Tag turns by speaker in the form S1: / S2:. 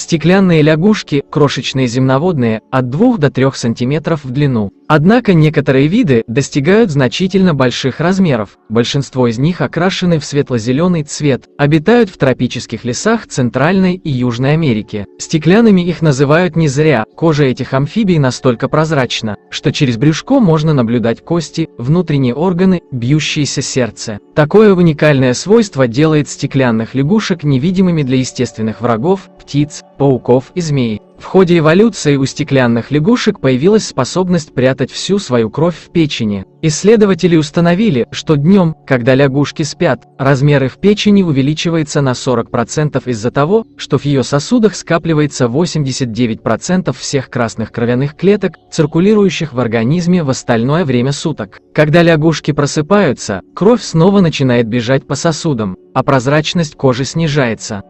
S1: Стеклянные лягушки, крошечные земноводные, от 2 до 3 см в длину. Однако некоторые виды достигают значительно больших размеров, большинство из них окрашены в светло-зеленый цвет, обитают в тропических лесах Центральной и Южной Америки. Стеклянными их называют не зря, кожа этих амфибий настолько прозрачна, что через брюшко можно наблюдать кости, внутренние органы, бьющееся сердце. Такое уникальное свойство делает стеклянных лягушек невидимыми для естественных врагов, птиц, пауков и змей. В ходе эволюции у стеклянных лягушек появилась способность прятать всю свою кровь в печени. Исследователи установили, что днем, когда лягушки спят, размеры в печени увеличивается на 40% из-за того, что в ее сосудах скапливается 89% всех красных кровяных клеток, циркулирующих в организме в остальное время суток. Когда лягушки просыпаются, кровь снова начинает бежать по сосудам, а прозрачность кожи снижается.